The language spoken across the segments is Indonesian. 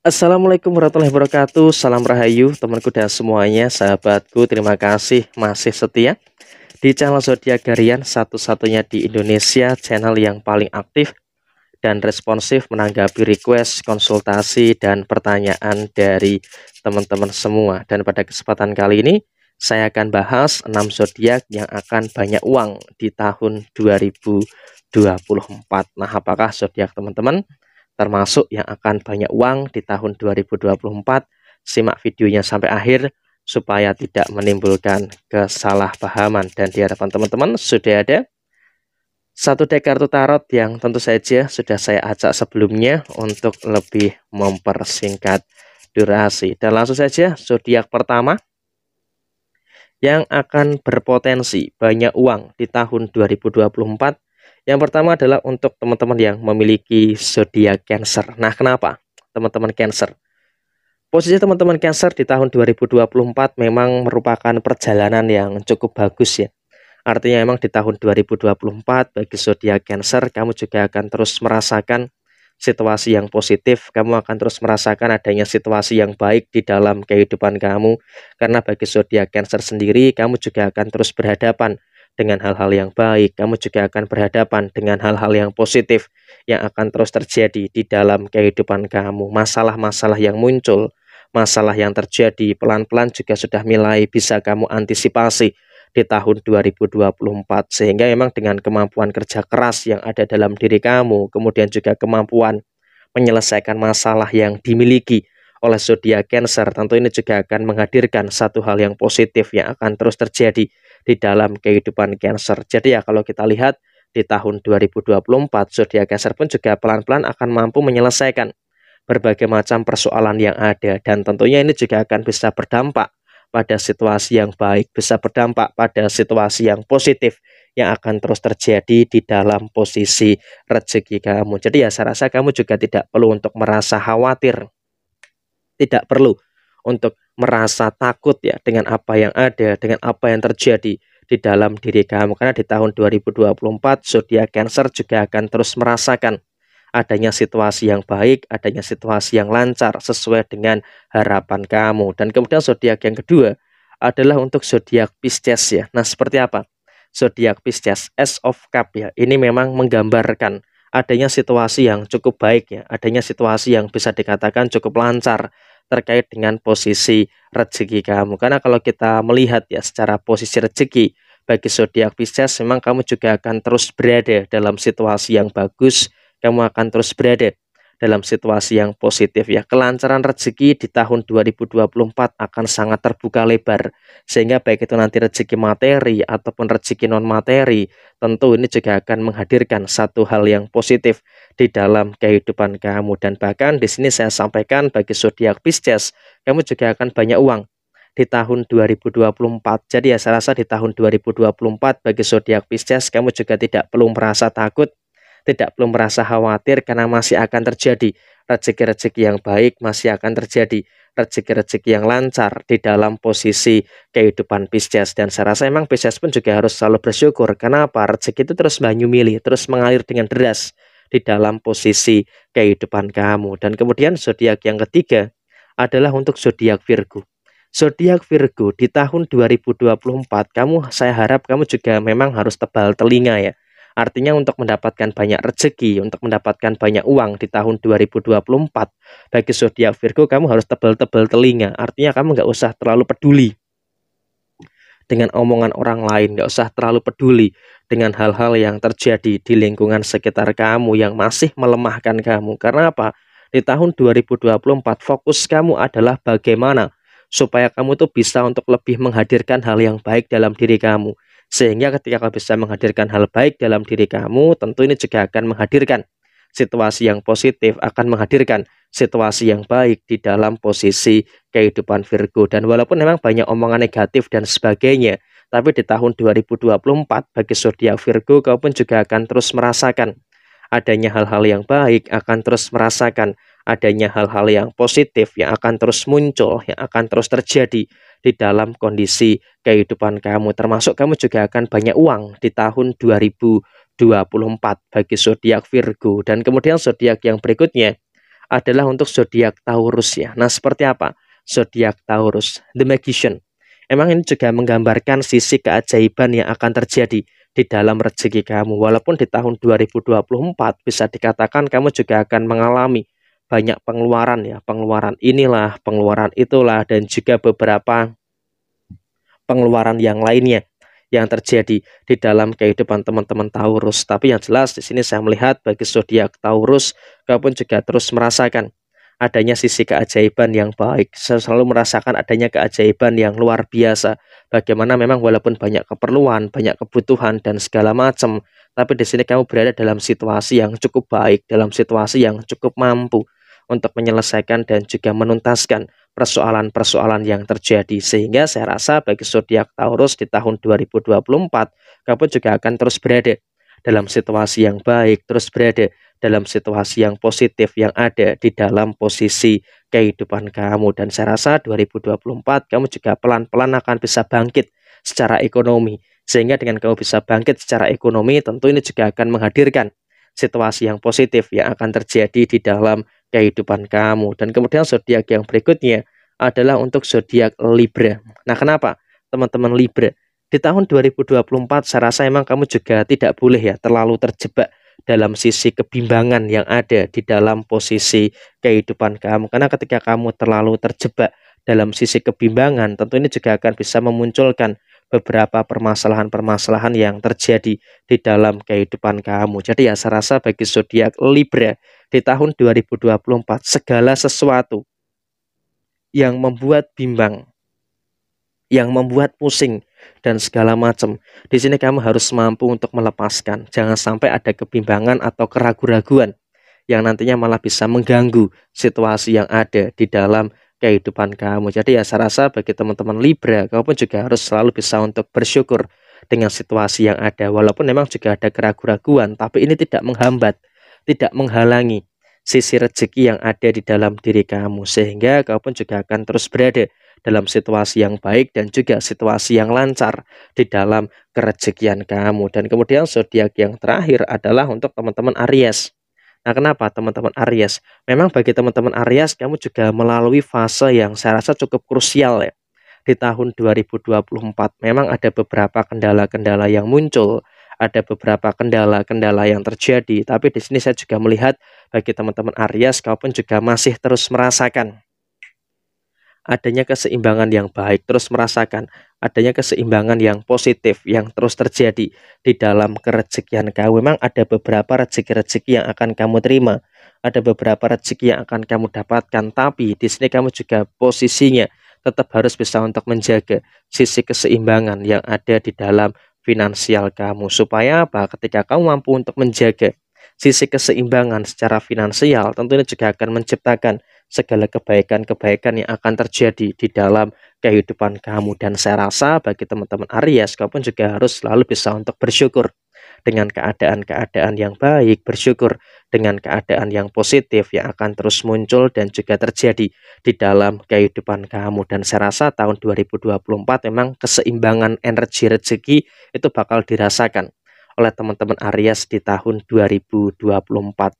Assalamualaikum warahmatullahi wabarakatuh Salam Rahayu temanku dan semuanya Sahabatku terima kasih masih setia Di channel Zodiac Garian Satu-satunya di Indonesia Channel yang paling aktif dan responsif Menanggapi request, konsultasi Dan pertanyaan dari Teman-teman semua Dan pada kesempatan kali ini Saya akan bahas 6 zodiak yang akan banyak uang Di tahun 2024 Nah apakah zodiak teman-teman termasuk yang akan banyak uang di tahun 2024. Simak videonya sampai akhir supaya tidak menimbulkan kesalahpahaman dan di hadapan teman-teman sudah ada satu deck kartu tarot yang tentu saja sudah saya acak sebelumnya untuk lebih mempersingkat durasi. Dan langsung saja zodiak pertama yang akan berpotensi banyak uang di tahun 2024 yang pertama adalah untuk teman-teman yang memiliki zodiak Cancer. Nah, kenapa? Teman-teman Cancer. Posisi teman-teman Cancer di tahun 2024 memang merupakan perjalanan yang cukup bagus ya. Artinya memang di tahun 2024 bagi zodiak Cancer kamu juga akan terus merasakan situasi yang positif, kamu akan terus merasakan adanya situasi yang baik di dalam kehidupan kamu. Karena bagi zodiak Cancer sendiri, kamu juga akan terus berhadapan dengan hal-hal yang baik, kamu juga akan berhadapan dengan hal-hal yang positif yang akan terus terjadi di dalam kehidupan kamu. Masalah-masalah yang muncul, masalah yang terjadi pelan-pelan juga sudah mulai bisa kamu antisipasi di tahun 2024 sehingga memang dengan kemampuan kerja keras yang ada dalam diri kamu kemudian juga kemampuan menyelesaikan masalah yang dimiliki oleh zodiak Cancer, tentu ini juga akan menghadirkan satu hal yang positif yang akan terus terjadi di dalam kehidupan Cancer. Jadi ya kalau kita lihat di tahun 2024 zodiak Cancer pun juga pelan-pelan akan mampu menyelesaikan berbagai macam persoalan yang ada dan tentunya ini juga akan bisa berdampak pada situasi yang baik, bisa berdampak pada situasi yang positif yang akan terus terjadi di dalam posisi rezeki kamu. Jadi ya saya rasa kamu juga tidak perlu untuk merasa khawatir tidak perlu untuk merasa takut ya dengan apa yang ada, dengan apa yang terjadi di dalam diri kamu karena di tahun 2024 zodiak Cancer juga akan terus merasakan adanya situasi yang baik, adanya situasi yang lancar sesuai dengan harapan kamu. Dan kemudian zodiak yang kedua adalah untuk zodiak Pisces ya. Nah, seperti apa? Zodiak Pisces S of Cup ya. Ini memang menggambarkan adanya situasi yang cukup baik ya, adanya situasi yang bisa dikatakan cukup lancar terkait dengan posisi rezeki kamu. Karena kalau kita melihat ya secara posisi rezeki bagi zodiak Pisces memang kamu juga akan terus berada dalam situasi yang bagus, kamu akan terus berada dalam situasi yang positif ya. Kelancaran rezeki di tahun 2024 akan sangat terbuka lebar sehingga baik itu nanti rezeki materi ataupun rezeki non materi tentu ini juga akan menghadirkan satu hal yang positif di dalam kehidupan kamu dan bahkan di sini saya sampaikan bagi zodiak Pisces kamu juga akan banyak uang di tahun 2024. Jadi ya saya rasa di tahun 2024 bagi zodiak Pisces kamu juga tidak perlu merasa takut tidak perlu merasa khawatir karena masih akan terjadi rezeki-rezeki yang baik masih akan terjadi rezeki-rezeki yang lancar di dalam posisi kehidupan Pisces dan saya rasa emang Pisces pun juga harus selalu bersyukur kenapa rezeki itu terus menyumili terus mengalir dengan deras di dalam posisi kehidupan kamu dan kemudian zodiak yang ketiga adalah untuk zodiak Virgo zodiak Virgo di tahun 2024 kamu saya harap kamu juga memang harus tebal telinga ya Artinya untuk mendapatkan banyak rezeki, untuk mendapatkan banyak uang di tahun 2024, bagi zodiak Virgo kamu harus tebel-tebel telinga. Artinya kamu nggak usah terlalu peduli dengan omongan orang lain, nggak usah terlalu peduli dengan hal-hal yang terjadi di lingkungan sekitar kamu yang masih melemahkan kamu. Karena apa? Di tahun 2024 fokus kamu adalah bagaimana supaya kamu tuh bisa untuk lebih menghadirkan hal yang baik dalam diri kamu. Sehingga ketika kamu bisa menghadirkan hal baik dalam diri kamu, tentu ini juga akan menghadirkan situasi yang positif, akan menghadirkan situasi yang baik di dalam posisi kehidupan Virgo. Dan walaupun memang banyak omongan negatif dan sebagainya, tapi di tahun 2024 bagi zodiak Virgo kau pun juga akan terus merasakan adanya hal-hal yang baik, akan terus merasakan adanya hal-hal yang positif yang akan terus muncul, yang akan terus terjadi di dalam kondisi kehidupan kamu. Termasuk kamu juga akan banyak uang di tahun 2024 bagi zodiak Virgo. Dan kemudian zodiak yang berikutnya adalah untuk zodiak Taurus ya. Nah, seperti apa zodiak Taurus? The Magician. Emang ini juga menggambarkan sisi keajaiban yang akan terjadi di dalam rezeki kamu. Walaupun di tahun 2024 bisa dikatakan kamu juga akan mengalami banyak pengeluaran ya, pengeluaran inilah, pengeluaran itulah dan juga beberapa pengeluaran yang lainnya yang terjadi di dalam kehidupan teman-teman Taurus. Tapi yang jelas di sini saya melihat bagi zodiak Taurus, kalaupun juga terus merasakan adanya sisi keajaiban yang baik. Saya selalu merasakan adanya keajaiban yang luar biasa. Bagaimana memang walaupun banyak keperluan, banyak kebutuhan dan segala macam, tapi di sini kamu berada dalam situasi yang cukup baik, dalam situasi yang cukup mampu, untuk menyelesaikan dan juga menuntaskan persoalan-persoalan yang terjadi sehingga saya rasa bagi zodiak Taurus di tahun 2024 kamu juga akan terus berada dalam situasi yang baik terus berada dalam situasi yang positif yang ada di dalam posisi kehidupan kamu dan saya rasa 2024 kamu juga pelan-pelan akan bisa bangkit secara ekonomi sehingga dengan kamu bisa bangkit secara ekonomi tentu ini juga akan menghadirkan situasi yang positif yang akan terjadi di dalam kehidupan kamu. Dan kemudian zodiak yang berikutnya adalah untuk zodiak Libra. Nah, kenapa? Teman-teman Libra, di tahun 2024 saya rasa emang kamu juga tidak boleh ya terlalu terjebak dalam sisi kebimbangan yang ada di dalam posisi kehidupan kamu. Karena ketika kamu terlalu terjebak dalam sisi kebimbangan, tentu ini juga akan bisa memunculkan beberapa permasalahan-permasalahan yang terjadi di dalam kehidupan kamu. Jadi ya saya rasa bagi zodiak Libra di tahun 2024 segala sesuatu yang membuat bimbang, yang membuat pusing dan segala macam. Di sini kamu harus mampu untuk melepaskan. Jangan sampai ada kebimbangan atau keraguan-raguan yang nantinya malah bisa mengganggu situasi yang ada di dalam kehidupan kamu. Jadi ya saya rasa bagi teman-teman Libra, kamu pun juga harus selalu bisa untuk bersyukur dengan situasi yang ada. Walaupun memang juga ada keraguan-keraguan, tapi ini tidak menghambat, tidak menghalangi sisi rezeki yang ada di dalam diri kamu. Sehingga kamu pun juga akan terus berada dalam situasi yang baik dan juga situasi yang lancar di dalam kerezekian kamu. Dan kemudian zodiak yang terakhir adalah untuk teman-teman Aries. Nah, kenapa teman-teman Aries? Memang bagi teman-teman Aries, kamu juga melalui fase yang saya rasa cukup krusial ya. Di tahun 2024 memang ada beberapa kendala-kendala yang muncul, ada beberapa kendala-kendala yang terjadi, tapi di sini saya juga melihat bagi teman-teman Aries, kau pun juga masih terus merasakan adanya keseimbangan yang baik, terus merasakan adanya keseimbangan yang positif yang terus terjadi di dalam kerezekian kau. Memang ada beberapa rezeki-rezeki yang akan kamu terima, ada beberapa rezeki yang akan kamu dapatkan, tapi di sini kamu juga posisinya tetap harus bisa untuk menjaga sisi keseimbangan yang ada di dalam finansial kamu supaya apa ketika kamu mampu untuk menjaga sisi keseimbangan secara finansial tentunya juga akan menciptakan segala kebaikan-kebaikan yang akan terjadi di dalam kehidupan kamu. Dan saya rasa bagi teman-teman Aries, kamu juga harus selalu bisa untuk bersyukur dengan keadaan-keadaan yang baik, bersyukur dengan keadaan yang positif yang akan terus muncul dan juga terjadi di dalam kehidupan kamu. Dan saya rasa tahun 2024 memang keseimbangan energi rezeki itu bakal dirasakan oleh teman-teman Aries di tahun 2024.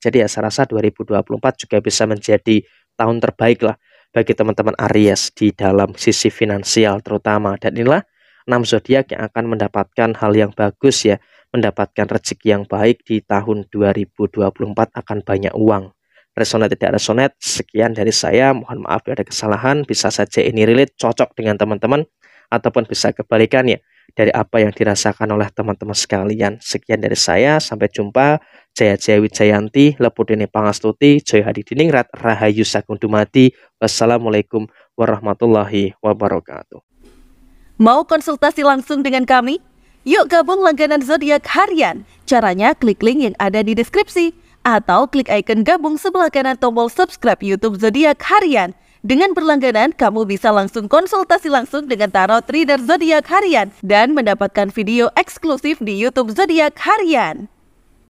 Jadi ya saya rasa 2024 juga bisa menjadi tahun terbaik lah bagi teman-teman Aries di dalam sisi finansial terutama dan inilah 6 zodiak yang akan mendapatkan hal yang bagus ya, mendapatkan rezeki yang baik di tahun 2024 akan banyak uang. resonet tidak resonet. sekian dari saya. Mohon maaf ada kesalahan, bisa saja ini relate cocok dengan teman-teman ataupun bisa kebalikannya dari apa yang dirasakan oleh teman-teman sekalian. Sekian dari saya, sampai jumpa. Jaya Jaya Wijayanti, Lepudini Pangastuti, Joy Hadi Diningrat, Rahayu Dumadi. Wassalamualaikum warahmatullahi wabarakatuh. Mau konsultasi langsung dengan kami? Yuk gabung langganan zodiak harian. Caranya klik link yang ada di deskripsi atau klik icon gabung sebelah kanan tombol subscribe YouTube Zodiak Harian. Dengan berlangganan, kamu bisa langsung konsultasi langsung dengan tarot reader zodiak harian dan mendapatkan video eksklusif di YouTube zodiak harian.